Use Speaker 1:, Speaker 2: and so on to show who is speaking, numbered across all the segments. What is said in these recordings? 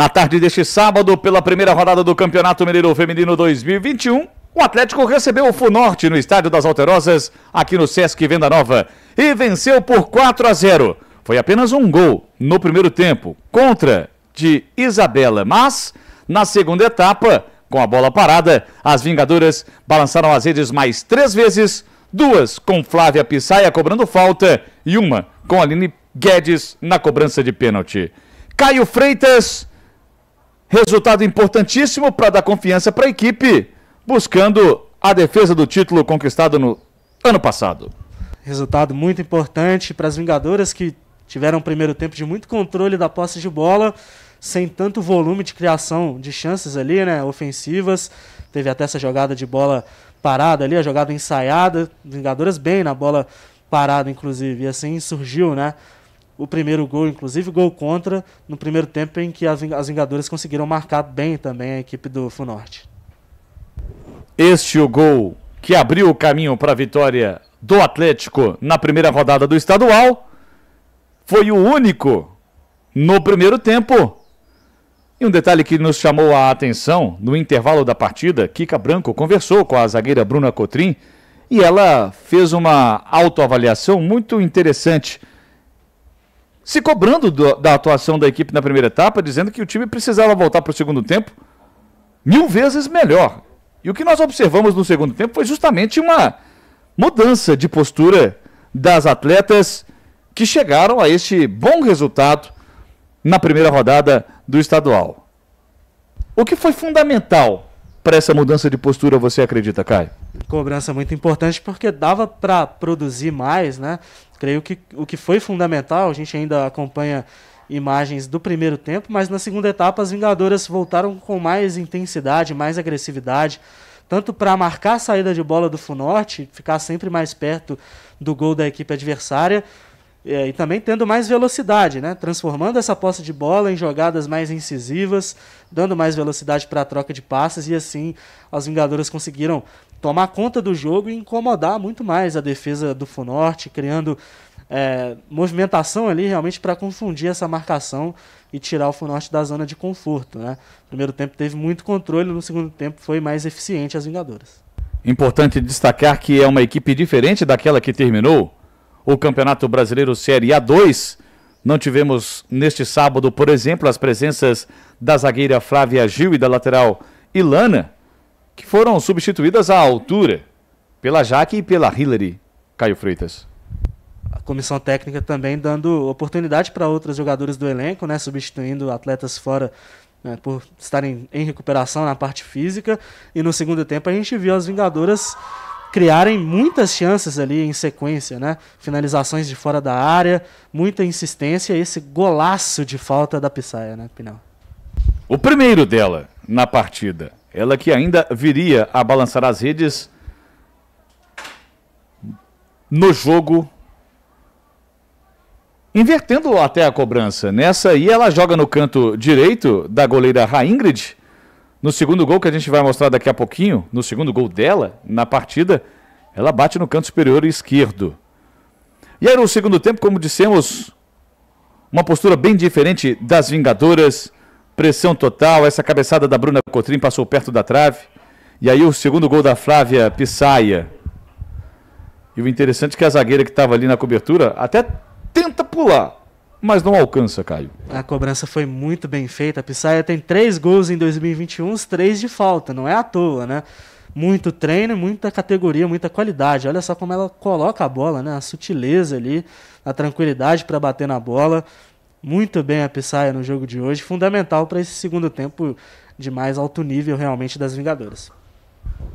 Speaker 1: Na tarde deste sábado, pela primeira rodada do Campeonato Mineiro Feminino 2021, o Atlético recebeu o Funorte no Estádio das Alterosas, aqui no Sesc Venda Nova, e venceu por 4 a 0. Foi apenas um gol no primeiro tempo, contra de Isabela, mas na segunda etapa, com a bola parada, as vingadoras balançaram as redes mais três vezes, duas com Flávia Pissaia cobrando falta e uma com Aline Guedes na cobrança de pênalti. Caio Freitas Resultado importantíssimo para dar confiança para a equipe, buscando a defesa do título conquistado no ano passado.
Speaker 2: Resultado muito importante para as Vingadoras que tiveram um primeiro tempo de muito controle da posse de bola, sem tanto volume de criação de chances ali, né, ofensivas. Teve até essa jogada de bola parada ali, a jogada ensaiada, Vingadoras bem na bola parada inclusive, e assim surgiu, né, o primeiro gol, inclusive gol contra, no primeiro tempo em que as Vingadoras conseguiram marcar bem também a equipe do Funorte.
Speaker 1: Este o gol que abriu o caminho para a vitória do Atlético na primeira rodada do estadual. Foi o único no primeiro tempo. E um detalhe que nos chamou a atenção no intervalo da partida, Kika Branco conversou com a zagueira Bruna Cotrim e ela fez uma autoavaliação muito interessante se cobrando do, da atuação da equipe na primeira etapa, dizendo que o time precisava voltar para o segundo tempo mil vezes melhor. E o que nós observamos no segundo tempo foi justamente uma mudança de postura das atletas que chegaram a este bom resultado na primeira rodada do estadual. O que foi fundamental para essa mudança de postura você acredita, Caio?
Speaker 2: Cobrança muito importante porque dava para produzir mais, né? Creio que o que foi fundamental, a gente ainda acompanha imagens do primeiro tempo, mas na segunda etapa as Vingadoras voltaram com mais intensidade, mais agressividade, tanto para marcar a saída de bola do Funorte, ficar sempre mais perto do gol da equipe adversária, é, e também tendo mais velocidade, né? transformando essa posse de bola em jogadas mais incisivas, dando mais velocidade para a troca de passes, e assim as Vingadoras conseguiram tomar conta do jogo e incomodar muito mais a defesa do Funorte, criando é, movimentação ali realmente para confundir essa marcação e tirar o Funorte da zona de conforto. Né? primeiro tempo teve muito controle, no segundo tempo foi mais eficiente as Vingadoras.
Speaker 1: Importante destacar que é uma equipe diferente daquela que terminou o Campeonato Brasileiro Série A2. Não tivemos neste sábado, por exemplo, as presenças da zagueira Flávia Gil e da lateral Ilana, que foram substituídas à altura pela Jaque e pela Hillary Caio Freitas.
Speaker 2: A comissão técnica também dando oportunidade para outras jogadoras do elenco, né, substituindo atletas fora né, por estarem em recuperação na parte física. E no segundo tempo a gente viu as Vingadoras criarem muitas chances ali em sequência, né? Finalizações de fora da área, muita insistência esse golaço de falta da Pisaia, né, Pinal?
Speaker 1: O primeiro dela na partida. Ela que ainda viria a balançar as redes no jogo invertendo até a cobrança. Nessa aí, ela joga no canto direito da goleira Ra Ingrid no segundo gol que a gente vai mostrar daqui a pouquinho, no segundo gol dela, na partida, ela bate no canto superior esquerdo. E aí no segundo tempo, como dissemos, uma postura bem diferente das Vingadoras, pressão total, essa cabeçada da Bruna Cotrim passou perto da trave. E aí o segundo gol da Flávia Pissaia. E o interessante é que a zagueira que estava ali na cobertura até tenta pular mas não alcança, Caio.
Speaker 2: A cobrança foi muito bem feita. A Pisaia tem três gols em 2021, os três de falta, não é à toa, né? Muito treino, muita categoria, muita qualidade. Olha só como ela coloca a bola, né? A sutileza ali, a tranquilidade para bater na bola. Muito bem a Pisaia no jogo de hoje, fundamental para esse segundo tempo de mais alto nível realmente das Vingadoras.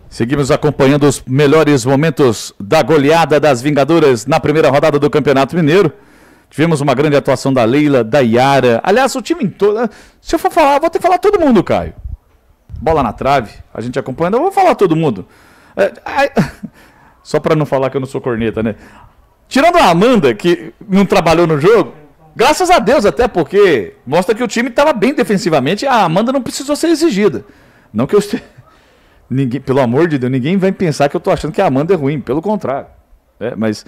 Speaker 1: Seguimos acompanhando os melhores momentos da goleada das Vingadoras na primeira rodada do Campeonato Mineiro. Tivemos uma grande atuação da Leila, da Yara. Aliás, o time em todo. Né? Se eu for falar, vou ter que falar todo mundo, Caio. Bola na trave, a gente acompanhando. Eu vou falar todo mundo. É, é... Só para não falar que eu não sou corneta, né? Tirando a Amanda, que não trabalhou no jogo, graças a Deus até, porque mostra que o time estava bem defensivamente a Amanda não precisou ser exigida. Não que eu esteja... Ninguém, pelo amor de Deus, ninguém vai pensar que eu estou achando que a Amanda é ruim, pelo contrário. É, mas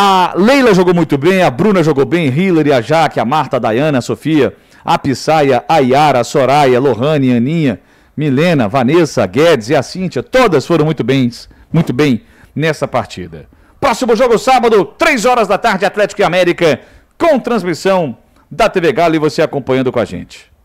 Speaker 1: a Leila jogou muito bem, a Bruna jogou bem, Hillary, a Jaque, a Marta, a Dayana, a Sofia, a Pisaia, a Yara, a Soraya, a Lohane, a Aninha, Milena, Vanessa, a Guedes e a Cíntia. Todas foram muito bem, muito bem nessa partida. Próximo jogo sábado, 3 horas da tarde, Atlético e América, com transmissão da TV Galo e você acompanhando com a gente.